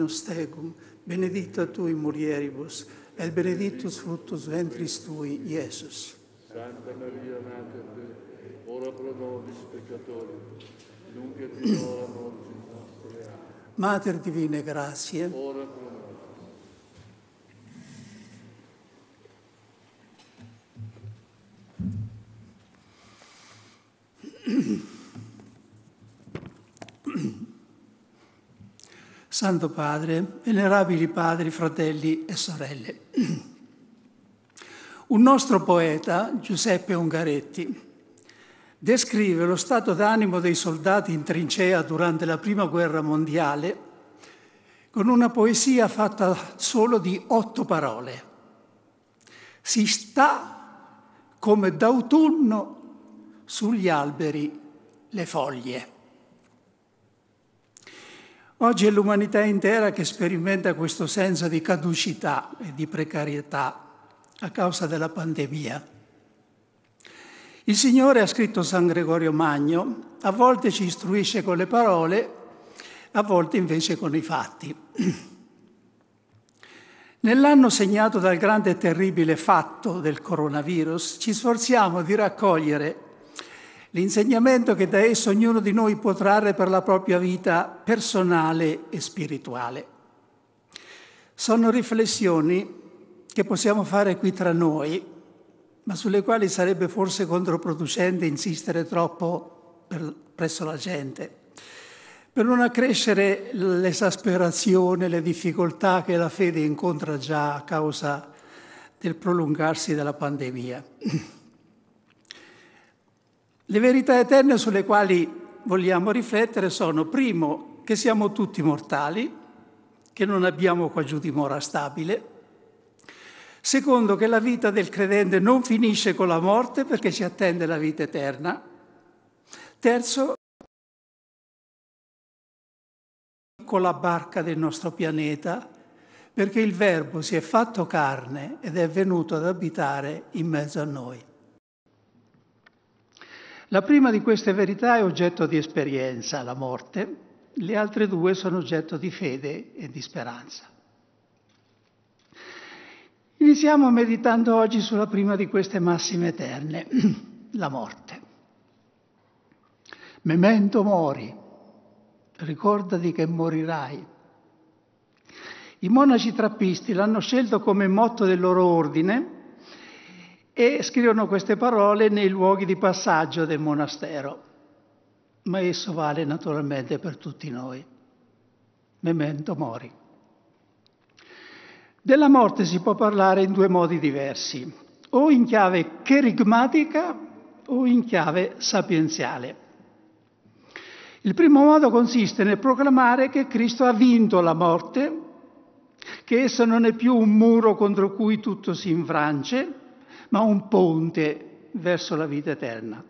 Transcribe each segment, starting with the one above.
Dominus tecum, benedicta tu in mulieribus, et benedictus fructus ventris tui, Iesus. Santa Maria, Mater Dei, ora pro nobis peccatori, nunc et in hora mortis nostre. Mater Divine Grazie, ora pro nobis. Santo Padre, venerabili padri, fratelli e sorelle. Un nostro poeta, Giuseppe Ungaretti, descrive lo stato d'animo dei soldati in trincea durante la Prima Guerra Mondiale con una poesia fatta solo di otto parole. Si sta come d'autunno sugli alberi le foglie. Oggi è l'umanità intera che sperimenta questo senso di caducità e di precarietà a causa della pandemia. Il Signore, ha scritto San Gregorio Magno, a volte ci istruisce con le parole, a volte invece con i fatti. Nell'anno segnato dal grande e terribile fatto del coronavirus ci sforziamo di raccogliere l'insegnamento che da esso ognuno di noi può trarre per la propria vita personale e spirituale. Sono riflessioni che possiamo fare qui tra noi, ma sulle quali sarebbe forse controproducente insistere troppo per, presso la gente, per non accrescere l'esasperazione, le difficoltà che la fede incontra già a causa del prolungarsi della pandemia. Le verità eterne sulle quali vogliamo riflettere sono, primo, che siamo tutti mortali, che non abbiamo qua giù dimora stabile, secondo, che la vita del credente non finisce con la morte perché ci attende la vita eterna, terzo, con la barca del nostro pianeta, perché il Verbo si è fatto carne ed è venuto ad abitare in mezzo a noi. La prima di queste verità è oggetto di esperienza, la morte, le altre due sono oggetto di fede e di speranza. Iniziamo meditando oggi sulla prima di queste massime eterne, la morte. Memento mori, ricordati che morirai. I monaci trappisti l'hanno scelto come motto del loro ordine e scrivono queste parole nei luoghi di passaggio del monastero. Ma esso vale naturalmente per tutti noi. Memento mori. Della morte si può parlare in due modi diversi, o in chiave cherigmatica o in chiave sapienziale. Il primo modo consiste nel proclamare che Cristo ha vinto la morte, che essa non è più un muro contro cui tutto si infrange, ma un ponte verso la vita eterna.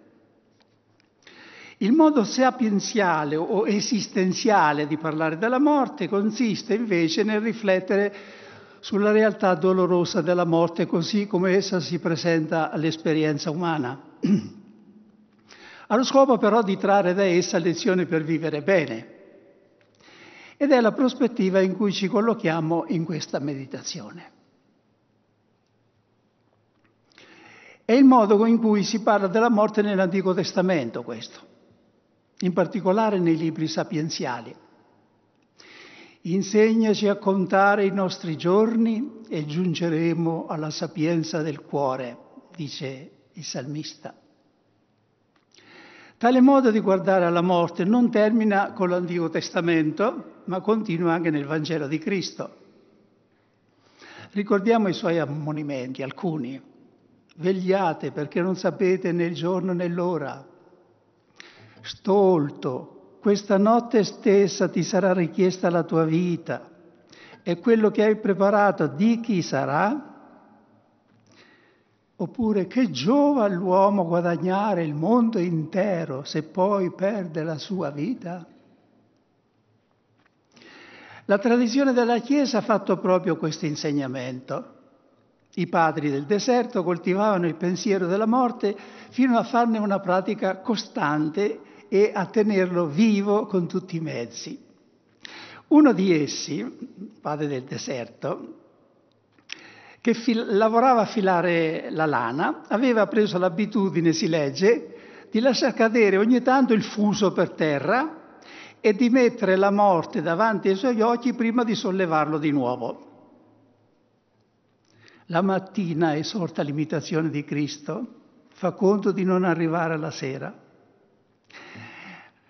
Il modo sapienziale o esistenziale di parlare della morte consiste invece nel riflettere sulla realtà dolorosa della morte così come essa si presenta all'esperienza umana, allo scopo però di trarre da essa lezioni per vivere bene. Ed è la prospettiva in cui ci collochiamo in questa meditazione. È il modo in cui si parla della morte nell'Antico Testamento questo, in particolare nei libri sapienziali. Insegnaci a contare i nostri giorni e giungeremo alla sapienza del cuore, dice il salmista. Tale modo di guardare alla morte non termina con l'Antico Testamento, ma continua anche nel Vangelo di Cristo. Ricordiamo i suoi ammonimenti, alcuni. Vegliate perché non sapete né il giorno né l'ora. Stolto, questa notte stessa ti sarà richiesta la tua vita e quello che hai preparato di chi sarà? Oppure che giova all'uomo guadagnare il mondo intero se poi perde la sua vita? La tradizione della Chiesa ha fatto proprio questo insegnamento. I padri del deserto coltivavano il pensiero della morte fino a farne una pratica costante e a tenerlo vivo con tutti i mezzi. Uno di essi, padre del deserto, che fil- lavorava a filare la lana, aveva preso l'abitudine, si legge, di lasciar cadere ogni tanto il fuso per terra e di mettere la morte davanti ai suoi occhi prima di sollevarlo di nuovo. La mattina esorta l'imitazione di Cristo, fa conto di non arrivare alla sera.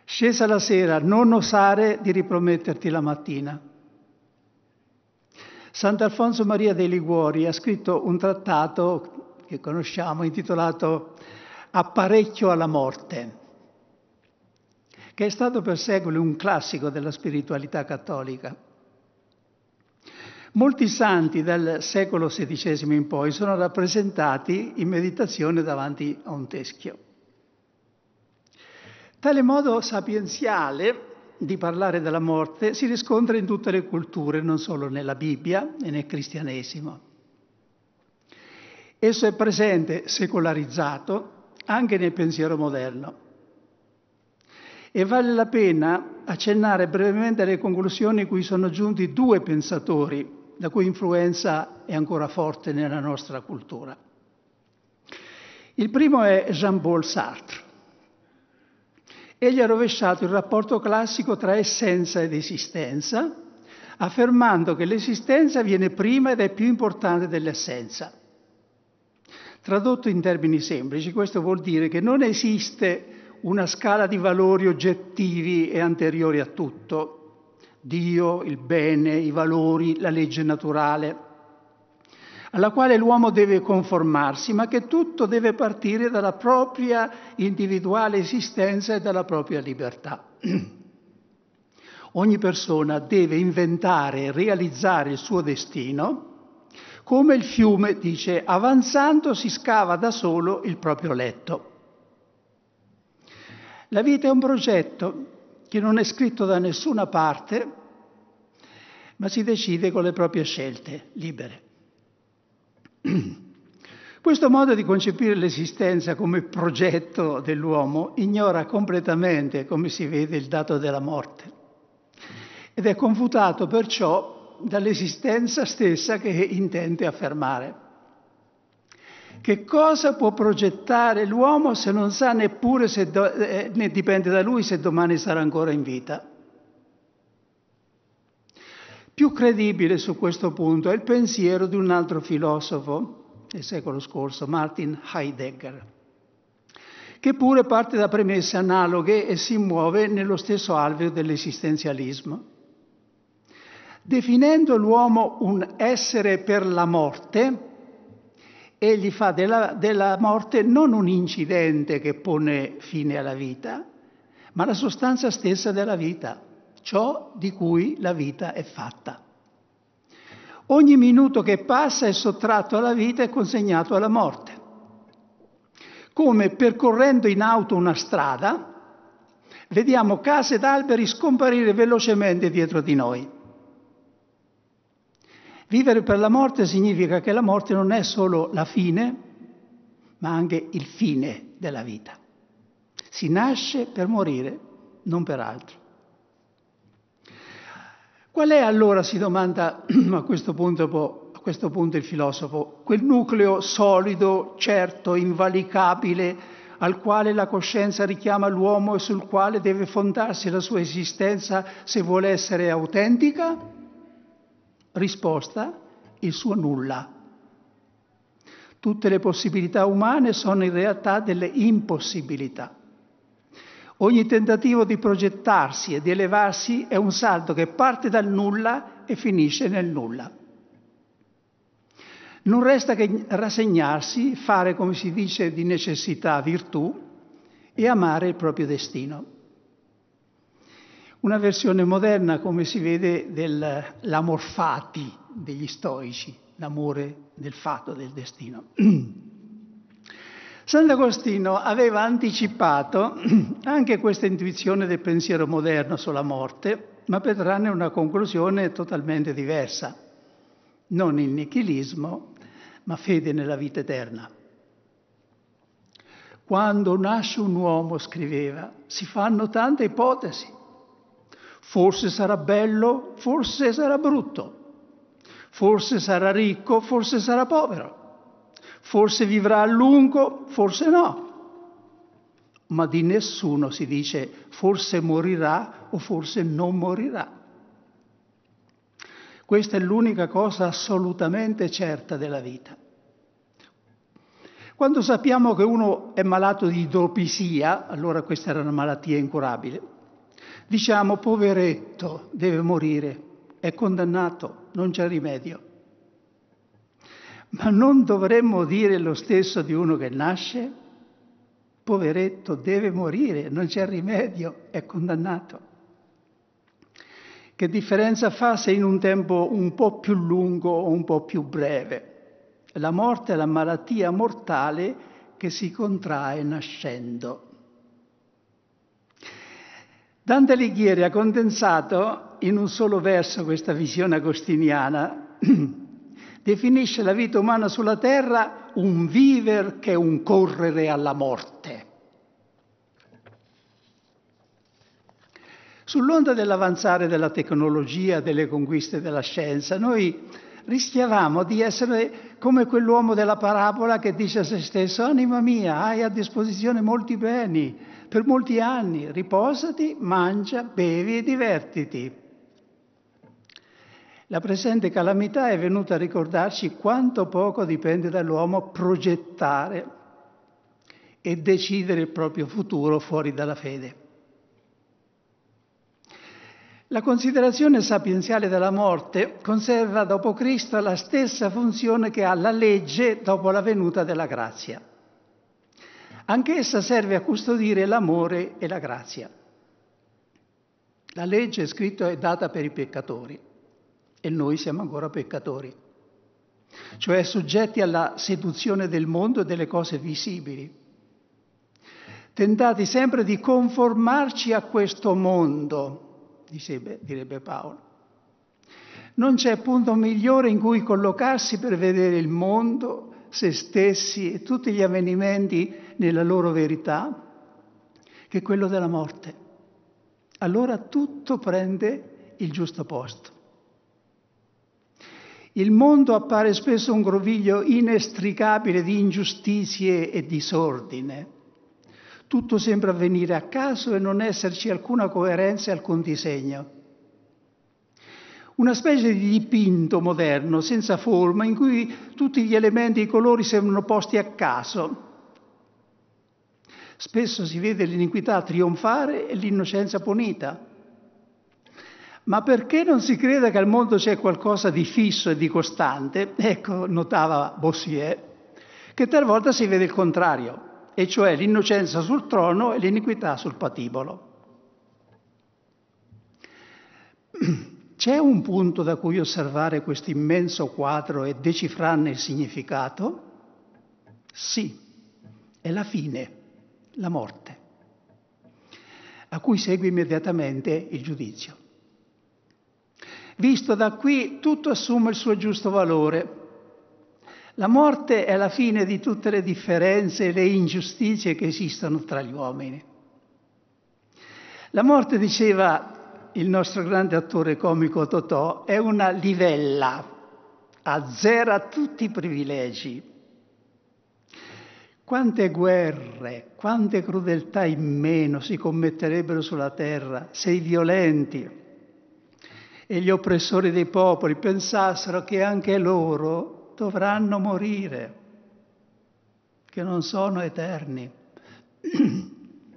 Scesa la sera, non osare di riprometterti la mattina. Sant'Alfonso Maria dei Liguori ha scritto un trattato che conosciamo intitolato Apparecchio alla morte, che è stato per secoli un classico della spiritualità cattolica. Molti santi dal secolo XVI in poi sono rappresentati in meditazione davanti a un teschio. Tale modo sapienziale di parlare della morte si riscontra in tutte le culture, non solo nella Bibbia e nel cristianesimo. Esso è presente, secolarizzato, anche nel pensiero moderno. E vale la pena accennare brevemente alle conclusioni cui sono giunti due pensatori la cui influenza è ancora forte nella nostra cultura. Il primo è Jean-Paul Sartre. Egli ha rovesciato il rapporto classico tra essenza ed esistenza, affermando che l'esistenza viene prima ed è più importante dell'essenza. Tradotto in termini semplici, questo vuol dire che non esiste una scala di valori oggettivi e anteriori a tutto, Dio, il bene, i valori, la legge naturale, alla quale l'uomo deve conformarsi, ma che tutto deve partire dalla propria individuale esistenza e dalla propria libertà. Ogni persona deve inventare e realizzare il suo destino, come il fiume dice, avanzando si scava da solo il proprio letto. La vita è un progetto, che non è scritto da nessuna parte, ma si decide con le proprie scelte libere. Questo modo di concepire l'esistenza come progetto dell'uomo ignora completamente, come si vede, il dato della morte ed è confutato perciò dall'esistenza stessa che intende affermare. Che cosa può progettare l'uomo se non sa neppure se do, eh, ne dipende da lui se domani sarà ancora in vita? Più credibile su questo punto è il pensiero di un altro filosofo del secolo scorso, Martin Heidegger, che pure parte da premesse analoghe e si muove nello stesso alveo dell'esistenzialismo. Definendo l'uomo un essere per la morte, egli fa della, della morte non un incidente che pone fine alla vita, ma la sostanza stessa della vita, ciò di cui la vita è fatta. Ogni minuto che passa è sottratto alla vita e consegnato alla morte. Come percorrendo in auto una strada, vediamo case ed alberi scomparire velocemente dietro di noi. Vivere per la morte significa che la morte non è solo la fine, ma anche il fine della vita. Si nasce per morire, non per altro. Qual è allora, si domanda a questo punto, a questo punto il filosofo, quel nucleo solido, certo, invalicabile, al quale la coscienza richiama l'uomo e sul quale deve fondarsi la sua esistenza se vuole essere autentica? Risposta, il suo nulla. Tutte le possibilità umane sono in realtà delle impossibilità. Ogni tentativo di progettarsi e di elevarsi è un salto che parte dal nulla e finisce nel nulla. Non resta che rassegnarsi, fare come si dice di necessità virtù e amare il proprio destino una versione moderna, come si vede, dell'amor fati degli stoici, l'amore del fatto, del destino. Sant'Agostino aveva anticipato anche questa intuizione del pensiero moderno sulla morte, ma per trarne una conclusione totalmente diversa, non il nichilismo, ma fede nella vita eterna. Quando nasce un uomo, scriveva, si fanno tante ipotesi, Forse sarà bello, forse sarà brutto. Forse sarà ricco, forse sarà povero. Forse vivrà a lungo, forse no. Ma di nessuno si dice forse morirà o forse non morirà. Questa è l'unica cosa assolutamente certa della vita. Quando sappiamo che uno è malato di idropisia, allora questa era una malattia incurabile, diciamo poveretto, deve morire, è condannato, non c'è rimedio. Ma non dovremmo dire lo stesso di uno che nasce? Poveretto, deve morire, non c'è rimedio, è condannato. Che differenza fa se in un tempo un po' più lungo o un po' più breve? La morte è la malattia mortale che si contrae nascendo. Dante Alighieri ha condensato in un solo verso questa visione agostiniana. Definisce la vita umana sulla terra un viver che è un correre alla morte. Sull'onda dell'avanzare della tecnologia, delle conquiste della scienza, noi rischiavamo di essere come quell'uomo della parabola che dice a se stesso, anima mia, hai a disposizione molti beni, per molti anni, riposati, mangia, bevi e divertiti. La presente calamità è venuta a ricordarci quanto poco dipende dall'uomo progettare e decidere il proprio futuro fuori dalla fede. La considerazione sapienziale della morte conserva dopo Cristo la stessa funzione che ha la legge dopo la venuta della grazia. Anch'essa serve a custodire l'amore e la grazia. La legge scritta è data per i peccatori e noi siamo ancora peccatori, cioè soggetti alla seduzione del mondo e delle cose visibili, tentati sempre di conformarci a questo mondo, direbbe Paolo. Non c'è punto migliore in cui collocarsi per vedere il mondo, se stessi e tutti gli avvenimenti nella loro verità, che è quello della morte. Allora tutto prende il giusto posto. Il mondo appare spesso un groviglio inestricabile di ingiustizie e disordine. Tutto sembra avvenire a caso e non esserci alcuna coerenza e alcun disegno. Una specie di dipinto moderno, senza forma, in cui tutti gli elementi e i colori sembrano posti a caso, Spesso si vede l'iniquità trionfare e l'innocenza punita. Ma perché non si creda che al mondo c'è qualcosa di fisso e di costante? Ecco, notava Bossier, che talvolta si vede il contrario, e cioè l'innocenza sul trono e l'iniquità sul patibolo. C'è un punto da cui osservare questo immenso quadro e decifrarne il significato? Sì, è la fine la morte, a cui segue immediatamente il giudizio. Visto da qui tutto assume il suo giusto valore. La morte è la fine di tutte le differenze e le ingiustizie che esistono tra gli uomini. La morte, diceva il nostro grande attore comico Totò, è una livella, azzera tutti i privilegi, quante guerre, quante crudeltà in meno si commetterebbero sulla terra se i violenti e gli oppressori dei popoli pensassero che anche loro dovranno morire, che non sono eterni.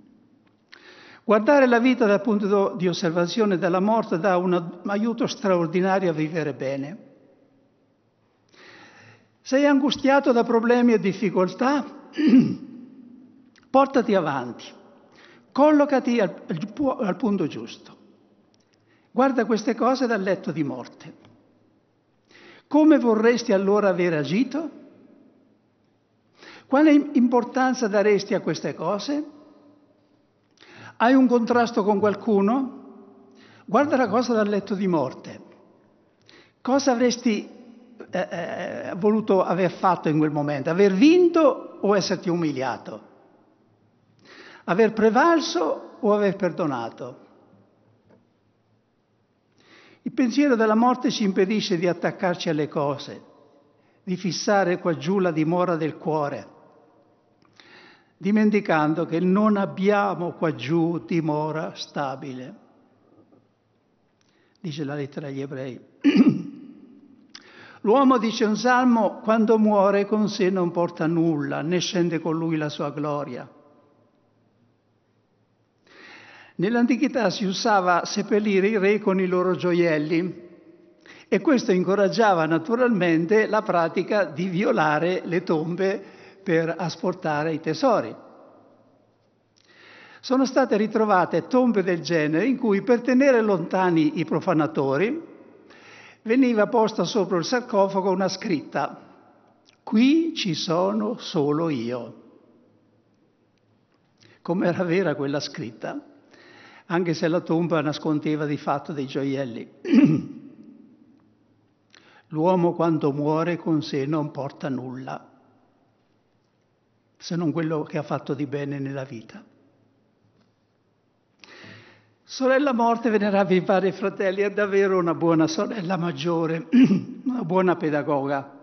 Guardare la vita dal punto di osservazione della morte dà un aiuto straordinario a vivere bene. Sei angustiato da problemi e difficoltà? Portati avanti, collocati al, al punto giusto. Guarda queste cose dal letto di morte. Come vorresti allora aver agito? Quale importanza daresti a queste cose? Hai un contrasto con qualcuno? Guarda la cosa dal letto di morte. Cosa avresti eh, eh, voluto aver fatto in quel momento, aver vinto o esserti umiliato, aver prevalso o aver perdonato. Il pensiero della morte ci impedisce di attaccarci alle cose, di fissare qua giù la dimora del cuore, dimenticando che non abbiamo qua giù dimora stabile, dice la lettera agli ebrei. L'uomo, dice un salmo, quando muore con sé non porta nulla, né scende con lui la sua gloria. Nell'antichità si usava seppellire i re con i loro gioielli e questo incoraggiava naturalmente la pratica di violare le tombe per asportare i tesori. Sono state ritrovate tombe del genere in cui per tenere lontani i profanatori veniva posta sopra il sarcofago una scritta, qui ci sono solo io. Com'era vera quella scritta, anche se la tomba nascondeva di fatto dei gioielli. L'uomo quando muore con sé non porta nulla, se non quello che ha fatto di bene nella vita. Sorella Morte venerava i vari fratelli, è davvero una buona sorella maggiore, una buona pedagoga.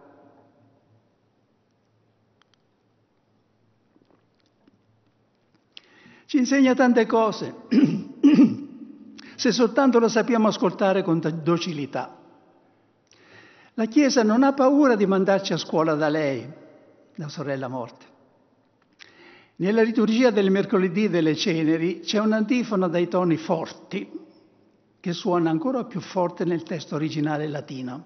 Ci insegna tante cose, se soltanto la sappiamo ascoltare con docilità. La Chiesa non ha paura di mandarci a scuola da lei, la sorella morte. Nella liturgia del mercoledì delle ceneri c'è un'antifona dai toni forti, che suona ancora più forte nel testo originale latino.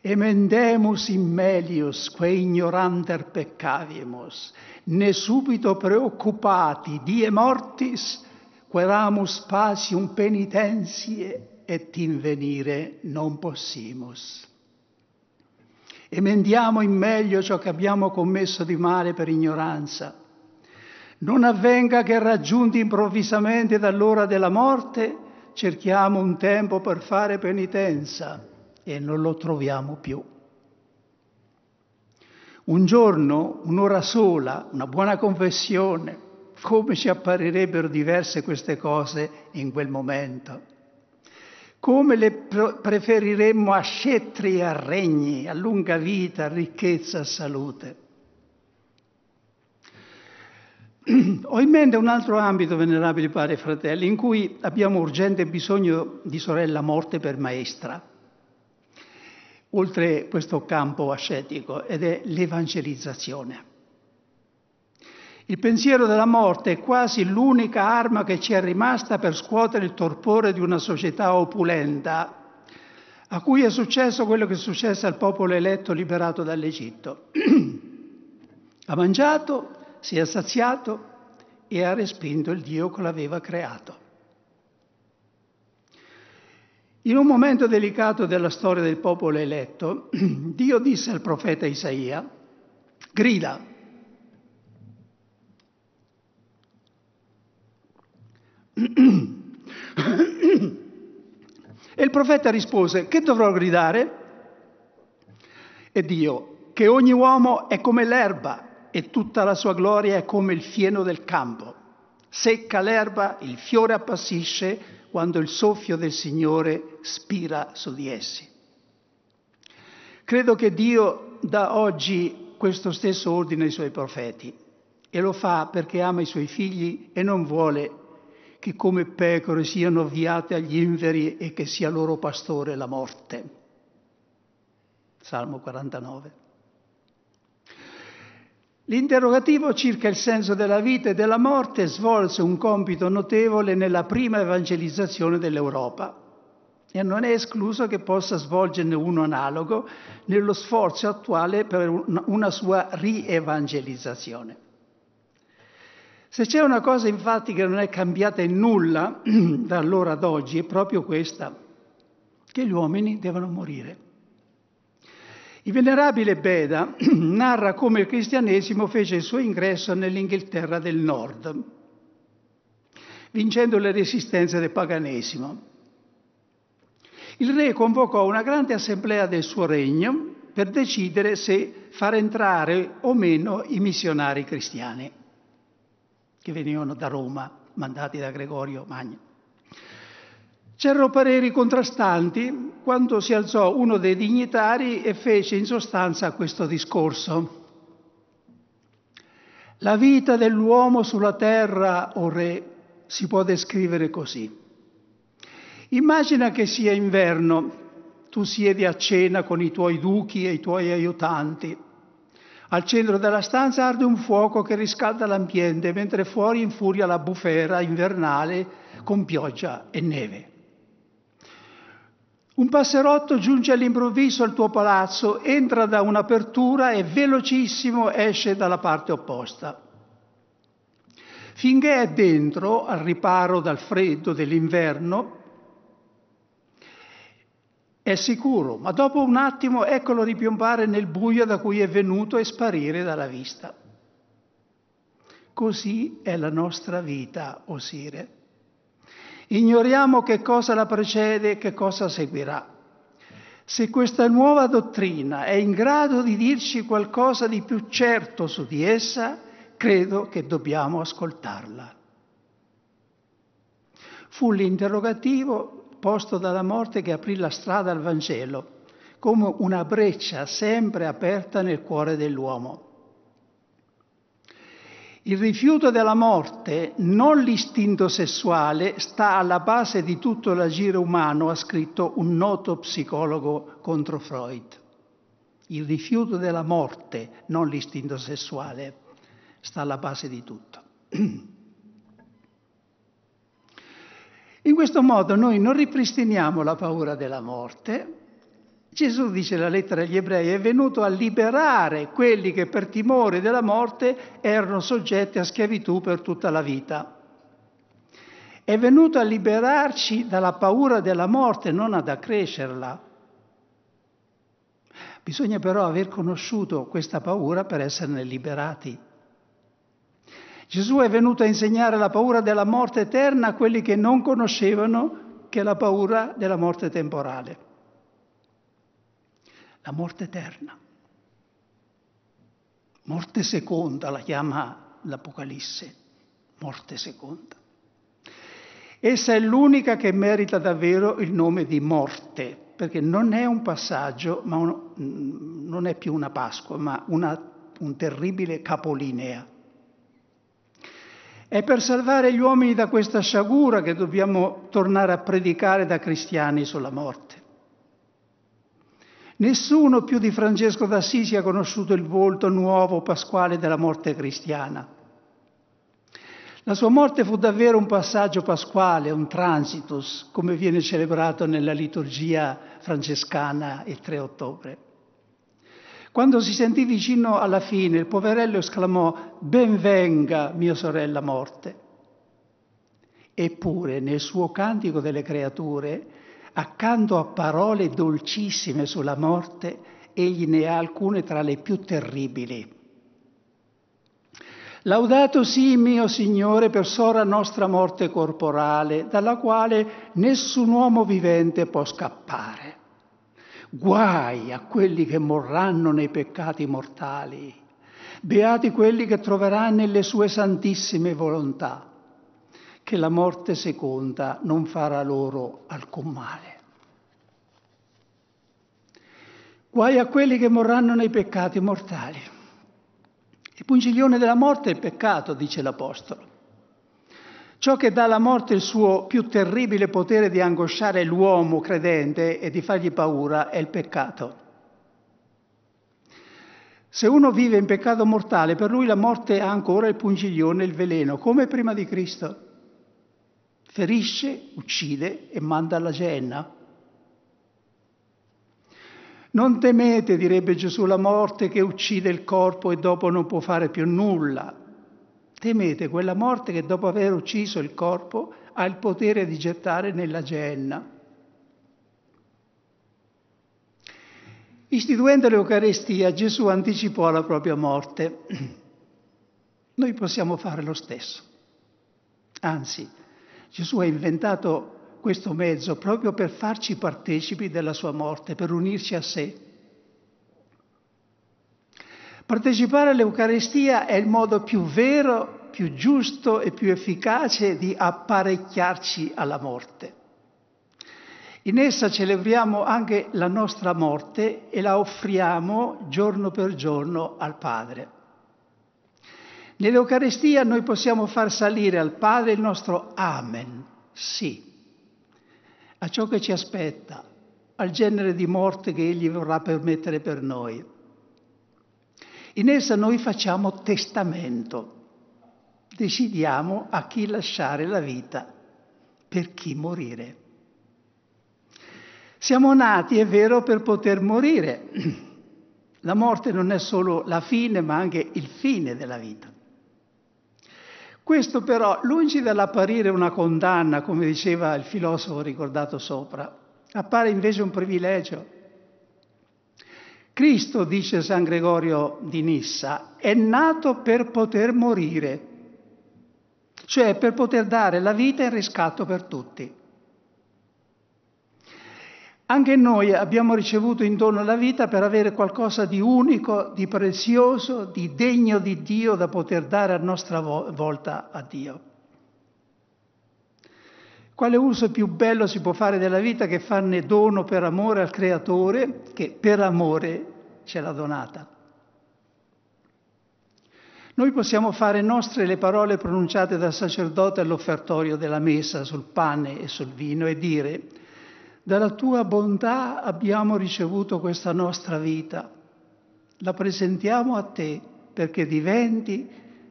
Emendemus in immelius, que ignoranter peccavimus, ne subito preoccupati die mortis, queramus pacium penitentie et invenire non possimus emendiamo in meglio ciò che abbiamo commesso di male per ignoranza. Non avvenga che raggiunti improvvisamente dall'ora della morte, cerchiamo un tempo per fare penitenza e non lo troviamo più. Un giorno, un'ora sola, una buona confessione, come ci apparirebbero diverse queste cose in quel momento come le preferiremmo a scettri e a regni, a lunga vita, a ricchezza, a salute. Ho in mente un altro ambito, venerabili padri e fratelli, in cui abbiamo urgente bisogno di sorella morte per maestra, oltre questo campo ascetico, ed è l'evangelizzazione. Il pensiero della morte è quasi l'unica arma che ci è rimasta per scuotere il torpore di una società opulenta, a cui è successo quello che è successo al popolo eletto liberato dall'Egitto. ha mangiato, si è saziato e ha respinto il Dio che l'aveva creato. In un momento delicato della storia del popolo eletto, Dio disse al profeta Isaia, grida, e il profeta rispose, che dovrò gridare? E Dio, che ogni uomo è come l'erba e tutta la sua gloria è come il fieno del campo. Secca l'erba, il fiore appassisce quando il soffio del Signore spira su di essi. Credo che Dio dà oggi questo stesso ordine ai suoi profeti e lo fa perché ama i suoi figli e non vuole che come pecore siano avviate agli inveri e che sia loro pastore la morte. Salmo 49. L'interrogativo circa il senso della vita e della morte svolse un compito notevole nella prima evangelizzazione dell'Europa e non è escluso che possa svolgerne uno analogo nello sforzo attuale per una sua rievangelizzazione. Se c'è una cosa infatti che non è cambiata in nulla da allora ad oggi è proprio questa, che gli uomini devono morire. Il venerabile Beda narra come il cristianesimo fece il suo ingresso nell'Inghilterra del Nord, vincendo le resistenze del paganesimo. Il re convocò una grande assemblea del suo regno per decidere se far entrare o meno i missionari cristiani che venivano da Roma, mandati da Gregorio Magno. C'erano pareri contrastanti quando si alzò uno dei dignitari e fece in sostanza questo discorso. La vita dell'uomo sulla terra, o re, si può descrivere così. Immagina che sia inverno, tu siedi a cena con i tuoi duchi e i tuoi aiutanti al centro della stanza arde un fuoco che riscalda l'ambiente, mentre fuori infuria la bufera invernale con pioggia e neve. Un passerotto giunge all'improvviso al tuo palazzo, entra da un'apertura e velocissimo esce dalla parte opposta. Finché è dentro, al riparo dal freddo dell'inverno, è sicuro, ma dopo un attimo eccolo ripiombare nel buio da cui è venuto e sparire dalla vista. Così è la nostra vita, Osire. Ignoriamo che cosa la precede e che cosa seguirà. Se questa nuova dottrina è in grado di dirci qualcosa di più certo su di essa, credo che dobbiamo ascoltarla. Fu l'interrogativo posto dalla morte che aprì la strada al Vangelo, come una breccia sempre aperta nel cuore dell'uomo. Il rifiuto della morte, non l'istinto sessuale, sta alla base di tutto l'agire umano, ha scritto un noto psicologo contro Freud. Il rifiuto della morte, non l'istinto sessuale, sta alla base di tutto. In questo modo noi non ripristiniamo la paura della morte. Gesù dice la lettera agli ebrei è venuto a liberare quelli che per timore della morte erano soggetti a schiavitù per tutta la vita. È venuto a liberarci dalla paura della morte, non ad accrescerla. Bisogna però aver conosciuto questa paura per esserne liberati. Gesù è venuto a insegnare la paura della morte eterna a quelli che non conoscevano che la paura della morte temporale. La morte eterna. Morte seconda la chiama l'Apocalisse, morte seconda. Essa è l'unica che merita davvero il nome di morte, perché non è un passaggio, ma un, non è più una Pasqua, ma una, un terribile capolinea è per salvare gli uomini da questa sciagura che dobbiamo tornare a predicare da cristiani sulla morte. Nessuno più di Francesco d'Assisi ha conosciuto il volto nuovo pasquale della morte cristiana. La sua morte fu davvero un passaggio pasquale, un transitus, come viene celebrato nella liturgia francescana il 3 ottobre. Quando si sentì vicino alla fine, il poverello esclamò, ben venga mia sorella morte. Eppure nel suo cantico delle creature, accanto a parole dolcissime sulla morte, egli ne ha alcune tra le più terribili. Laudato sì, mio Signore, per sora nostra morte corporale, dalla quale nessun uomo vivente può scappare. Guai a quelli che morranno nei peccati mortali, beati quelli che troverà nelle sue santissime volontà, che la morte seconda non farà loro alcun male. Guai a quelli che morranno nei peccati mortali. Il pungiglione della morte è il peccato, dice l'Apostolo. Ciò che dà alla morte il suo più terribile potere di angosciare l'uomo credente e di fargli paura è il peccato. Se uno vive in peccato mortale, per lui la morte ha ancora il pungiglione e il veleno, come prima di Cristo. Ferisce, uccide e manda alla genna. Non temete, direbbe Gesù, la morte che uccide il corpo e dopo non può fare più nulla. Temete quella morte che dopo aver ucciso il corpo ha il potere di gettare nella genna. Istituendo l'Eucarestia, Gesù anticipò la propria morte. Noi possiamo fare lo stesso. Anzi, Gesù ha inventato questo mezzo proprio per farci partecipi della sua morte, per unirci a sé. Partecipare all'Eucaristia è il modo più vero, più giusto e più efficace di apparecchiarci alla morte. In essa celebriamo anche la nostra morte e la offriamo giorno per giorno al Padre. Nell'Eucaristia noi possiamo far salire al Padre il nostro Amen, sì, a ciò che ci aspetta, al genere di morte che Egli vorrà permettere per noi. In essa noi facciamo testamento, decidiamo a chi lasciare la vita, per chi morire. Siamo nati, è vero, per poter morire. La morte non è solo la fine, ma anche il fine della vita. Questo però, lungi dall'apparire una condanna, come diceva il filosofo ricordato sopra, appare invece un privilegio Cristo, dice San Gregorio di Nissa, è nato per poter morire, cioè per poter dare la vita in riscatto per tutti. Anche noi abbiamo ricevuto in dono la vita per avere qualcosa di unico, di prezioso, di degno di Dio da poter dare a nostra volta a Dio. Quale uso più bello si può fare della vita che farne dono per amore al Creatore che per amore ce l'ha donata? Noi possiamo fare nostre le parole pronunciate dal sacerdote all'offertorio della messa sul pane e sul vino e dire, dalla tua bontà abbiamo ricevuto questa nostra vita, la presentiamo a te perché diventi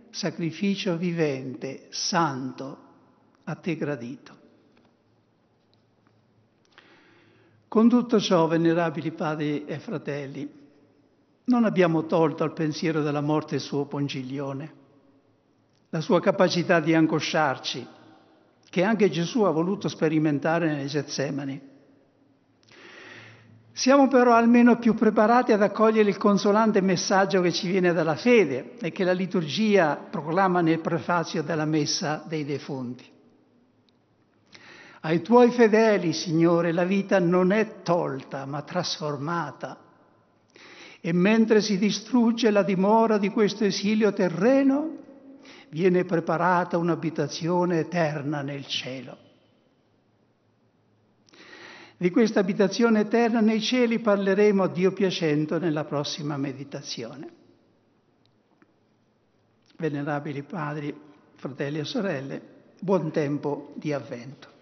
sacrificio vivente, santo, a te gradito. Con tutto ciò, venerabili padri e fratelli, non abbiamo tolto al pensiero della morte il suo pongiglione, la sua capacità di angosciarci, che anche Gesù ha voluto sperimentare nel Getsemani. Siamo però almeno più preparati ad accogliere il consolante messaggio che ci viene dalla fede e che la liturgia proclama nel prefazio della messa dei defunti. Ai tuoi fedeli, Signore, la vita non è tolta, ma trasformata. E mentre si distrugge la dimora di questo esilio terreno, viene preparata un'abitazione eterna nel cielo. Di questa abitazione eterna nei cieli parleremo a Dio piacendo nella prossima meditazione. Venerabili padri, fratelli e sorelle, buon tempo di avvento.